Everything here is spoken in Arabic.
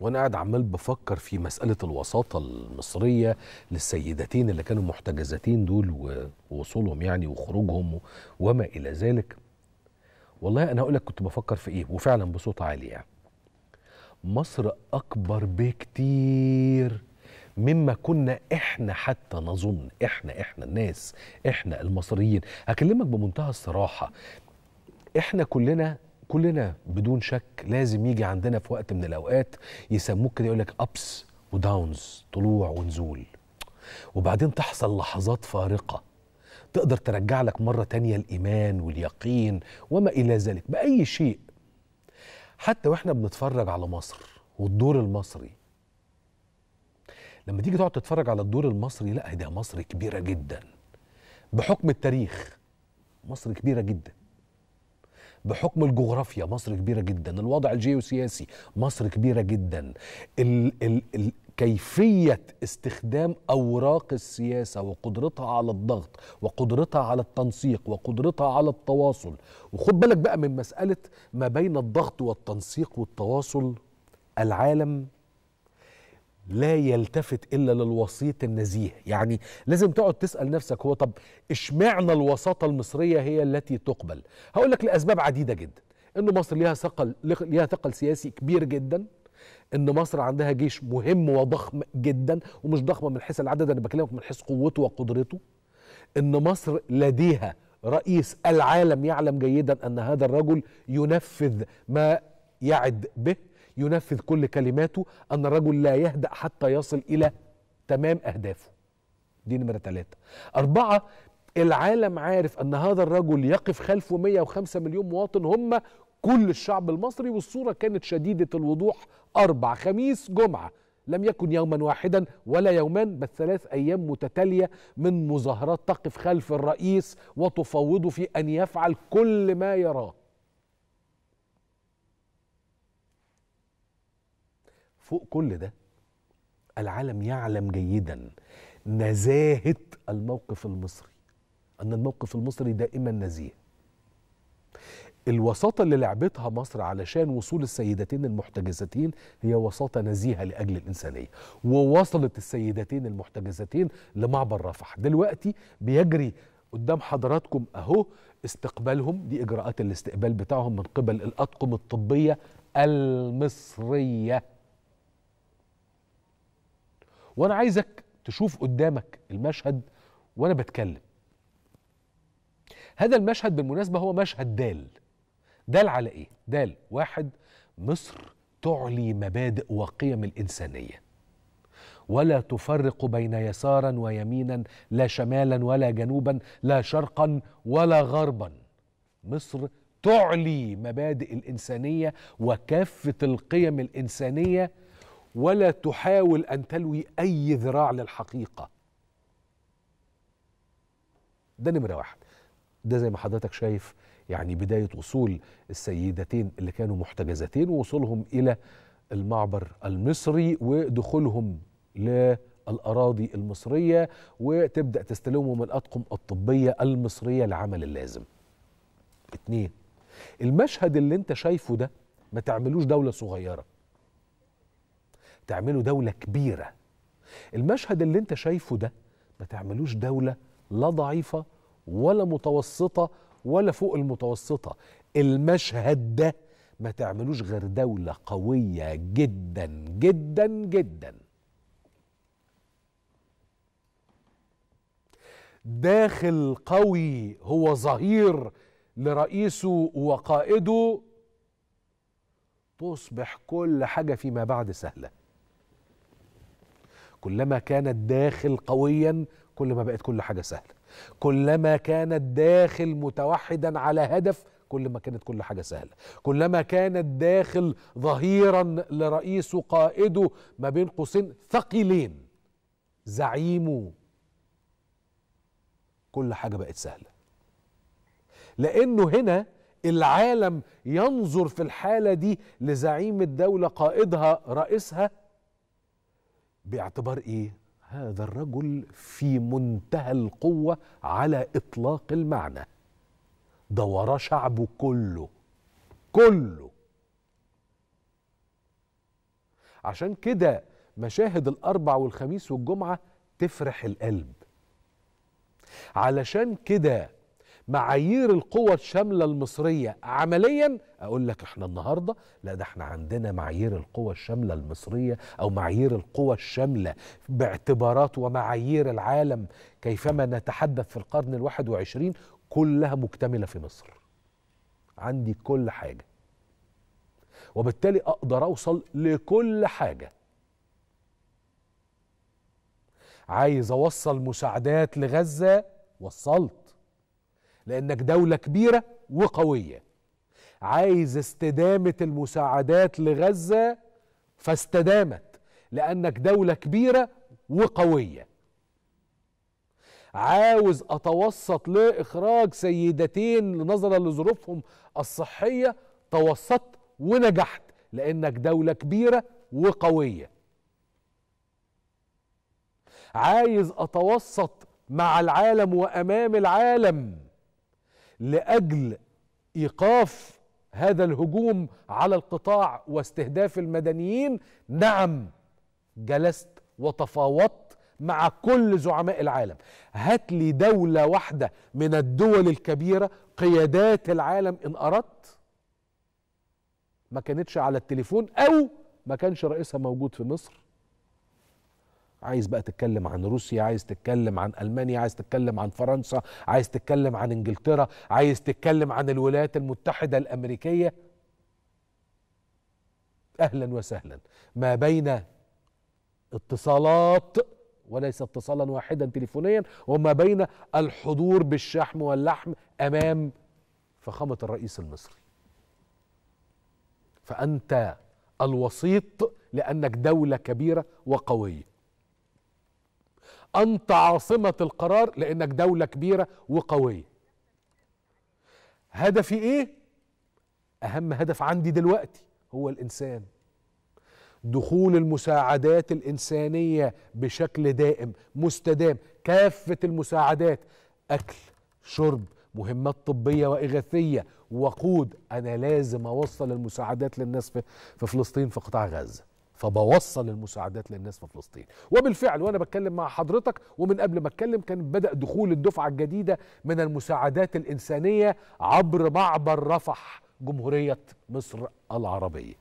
وانا قاعد عمال بفكر في مساله الوساطه المصريه للسيدتين اللي كانوا محتجزتين دول ووصولهم يعني وخروجهم وما الى ذلك والله انا اقول لك كنت بفكر في ايه وفعلا بصوت عالي يعني مصر اكبر بكتير مما كنا احنا حتى نظن احنا احنا الناس احنا المصريين هكلمك بمنتهى الصراحه احنا كلنا كلنا بدون شك لازم يجي عندنا في وقت من الاوقات يسموك كده يقول لك ابس وداونز طلوع ونزول وبعدين تحصل لحظات فارقه تقدر ترجع لك مره تانية الايمان واليقين وما الى ذلك باي شيء حتى واحنا بنتفرج على مصر والدور المصري لما تيجي تقعد تتفرج على الدور المصري لا ده مصر كبيره جدا بحكم التاريخ مصر كبيره جدا بحكم الجغرافيا مصر كبيره جدا الوضع الجيوسياسي مصر كبيره جدا ال ال ال كيفيه استخدام اوراق السياسه وقدرتها على الضغط وقدرتها على التنسيق وقدرتها على التواصل وخد بالك بقى من مساله ما بين الضغط والتنسيق والتواصل العالم لا يلتفت الا للوسيط النزيه يعني لازم تقعد تسال نفسك هو طب اشمعنى الوساطه المصريه هي التي تقبل هقول لك لاسباب عديده جدا ان مصر ليها ثقل ليها ثقل سياسي كبير جدا ان مصر عندها جيش مهم وضخم جدا ومش ضخمه من حيث العدد انا بكلمك من حيث قوته وقدرته ان مصر لديها رئيس العالم يعلم جيدا ان هذا الرجل ينفذ ما يعد به ينفذ كل كلماته أن الرجل لا يهدأ حتى يصل إلى تمام أهدافه دي نمرة ثلاثة أربعة العالم عارف أن هذا الرجل يقف خلفه 105 مليون مواطن هم كل الشعب المصري والصورة كانت شديدة الوضوح أربع خميس جمعة لم يكن يوما واحدا ولا يومان بل ثلاث أيام متتالية من مظاهرات تقف خلف الرئيس وتفوضه في أن يفعل كل ما يراه فوق كل ده العالم يعلم جيدا نزاهة الموقف المصري أن الموقف المصري دائما نزيه الوساطة اللي لعبتها مصر علشان وصول السيدتين المحتجزتين هي وساطة نزيهة لأجل الإنسانية ووصلت السيدتين المحتجزتين لمعبر رفح دلوقتي بيجري قدام حضراتكم أهو استقبالهم دي إجراءات الاستقبال بتاعهم من قبل الأطقم الطبية المصرية وانا عايزك تشوف قدامك المشهد وانا بتكلم هذا المشهد بالمناسبه هو مشهد دال دال على ايه دال واحد مصر تعلي مبادئ وقيم الانسانيه ولا تفرق بين يسارا ويمينا لا شمالا ولا جنوبا لا شرقا ولا غربا مصر تعلي مبادئ الانسانيه وكافه القيم الانسانيه ولا تحاول ان تلوي اي ذراع للحقيقه ده نمره واحد ده زي ما حضرتك شايف يعني بدايه وصول السيدتين اللي كانوا محتجزتين ووصولهم الى المعبر المصري ودخولهم للاراضي المصريه وتبدا تستلمهم الاطقم الطبيه المصريه لعمل اللازم اتنين المشهد اللي انت شايفه ده ما تعملوش دولة صغيرة تعملوا دولة كبيرة المشهد اللي انت شايفه ده ما تعملوش دولة لا ضعيفة ولا متوسطة ولا فوق المتوسطة المشهد ده ما تعملوش غير دولة قوية جدا جدا جدا داخل قوي هو ظهير لرئيسه وقائده تصبح كل حاجة فيما بعد سهلة كلما كان الداخل قويا كل ما بقت كل حاجة سهلة كلما كان الداخل متوحدا على هدف كل ما كانت كل حاجة سهلة كلما كان الداخل ظهيرا لرئيسه قائده ما بين قوسين ثقيلين زعيمه كل حاجة بقت سهلة لأنه هنا العالم ينظر في الحالة دي لزعيم الدولة قائدها رئيسها باعتبار ايه هذا الرجل في منتهى القوه على اطلاق المعنى ده وراه شعبه كله كله عشان كده مشاهد الاربع والخميس والجمعه تفرح القلب علشان كده معايير القوى الشاملة المصرية عمليا أقول لك إحنا النهاردة لا ده إحنا عندنا معايير القوى الشاملة المصرية أو معايير القوى الشاملة باعتبارات ومعايير العالم كيفما نتحدث في القرن الواحد وعشرين كلها مكتملة في مصر عندي كل حاجة وبالتالي أقدر أوصل لكل حاجة عايز أوصل مساعدات لغزة وصلت لأنك دولة كبيرة وقوية عايز استدامة المساعدات لغزة فاستدامت لأنك دولة كبيرة وقوية عاوز أتوسط لإخراج سيدتين نظرا لظروفهم الصحية توسطت ونجحت لأنك دولة كبيرة وقوية عايز أتوسط مع العالم وأمام العالم لاجل ايقاف هذا الهجوم على القطاع واستهداف المدنيين نعم جلست وتفاوضت مع كل زعماء العالم هات لي دولة واحدة من الدول الكبيرة قيادات العالم إن أردت ما كانتش على التليفون أو ما كانش رئيسها موجود في مصر عايز بقى تتكلم عن روسيا عايز تتكلم عن ألمانيا عايز تتكلم عن فرنسا عايز تتكلم عن إنجلترا عايز تتكلم عن الولايات المتحدة الأمريكية أهلا وسهلا ما بين اتصالات وليس اتصالا واحدا تليفونيا وما بين الحضور بالشحم واللحم أمام فخامة الرئيس المصري فأنت الوسيط لأنك دولة كبيرة وقوية انت عاصمه القرار لانك دوله كبيره وقويه هدفي ايه اهم هدف عندي دلوقتي هو الانسان دخول المساعدات الانسانيه بشكل دائم مستدام كافه المساعدات اكل شرب مهمات طبيه واغاثيه وقود انا لازم اوصل المساعدات للناس في فلسطين في قطاع غزه فبوصل المساعدات للناس في فلسطين وبالفعل وانا بتكلم مع حضرتك ومن قبل ما اتكلم كان بدا دخول الدفعه الجديده من المساعدات الانسانيه عبر معبر رفح جمهوريه مصر العربيه